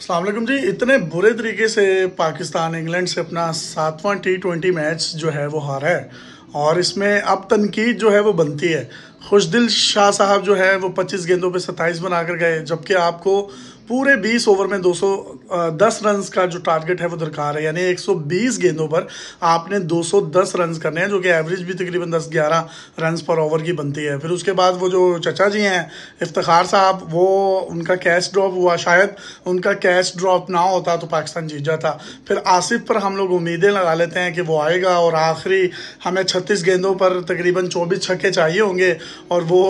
असलम जी इतने बुरे तरीके से पाकिस्तान इंग्लैंड से अपना सातवां टी ट्वेंटी मैच जो है वो हारा है और इसमें अब तनकीद जो है वो बनती है खुशदिल शाह साहब जो है वो 25 गेंदों पे 27 बनाकर गए जबकि आपको पूरे 20 ओवर में 210 रन का जो टारगेट है वो दरकार है यानी 120 गेंदों पर आपने 210 रन करने हैं जो कि एवरेज भी तकरीबन 10-11 रन पर ओवर की बनती है फिर उसके बाद वो जो चचा जी हैं इफ्तार साहब वो उनका कैच ड्रॉप हुआ शायद उनका कैच ड्रॉप ना होता तो पाकिस्तान जीत जाता फिर आसिफ पर हम लोग उम्मीदें लगा लेते हैं कि वो आएगा और आखिरी हमें छत्तीस गेंदों पर तकरीबन चौबीस छक्के चाहिए होंगे और वो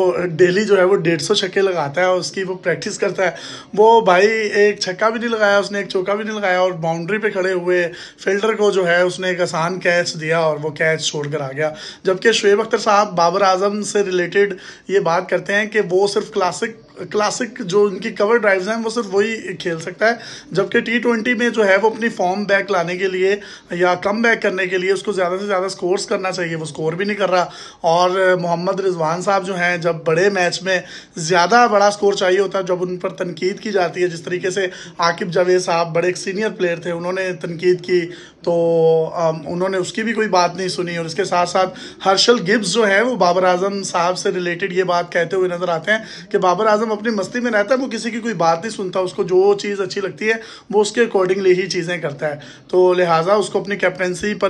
डेली जो है वो डेढ़ छक्के लगाता है उसकी वो प्रैक्टिस करता है वो भाई एक छक्का भी नहीं लगाया उसने एक चौका भी नहीं लगाया और बाउंड्री पे खड़े हुए फील्डर को जो है उसने एक आसान कैच दिया और वो कैच छोड़कर आ गया जबकि शुएब अख्तर साहब बाबर आजम से रिलेटेड ये बात करते हैं कि वो सिर्फ क्लासिक क्लासिक जो उनकी कवर ड्राइव्स हैं वो सिर्फ वही खेल सकता है जबकि टी ट्वेंटी में जो है वो अपनी फॉर्म बैक लाने के लिए या कम बैक करने के लिए उसको ज़्यादा से ज़्यादा स्कोर्स करना चाहिए वो स्कोर भी नहीं कर रहा और मोहम्मद रिजवान साहब जो हैं जब बड़े मैच में ज़्यादा बड़ा स्कोर चाहिए होता है जब उन पर तनकीद की जाती है जिस तरीके से आकिब जावेद साहब बड़े एक सीनियर प्लेयर थे उन्होंने तनकीद की तो उन्होंने उसकी भी कोई बात नहीं सुनी और इसके साथ साथ हर्षल गिब्स जो है वो बाबर आजम साहब से रिलेटेड ये बात कहते हुए नज़र आते हैं कि बाबर आजम आदम अपनी मस्ती में रहता है वो किसी की कोई बात नहीं सुनता उसको जो चीज़ अच्छी लगती है वो उसके अकॉर्डिंगली ही चीज़ें करता है तो लिहाजा उसको अपनी कैप्टनसी पर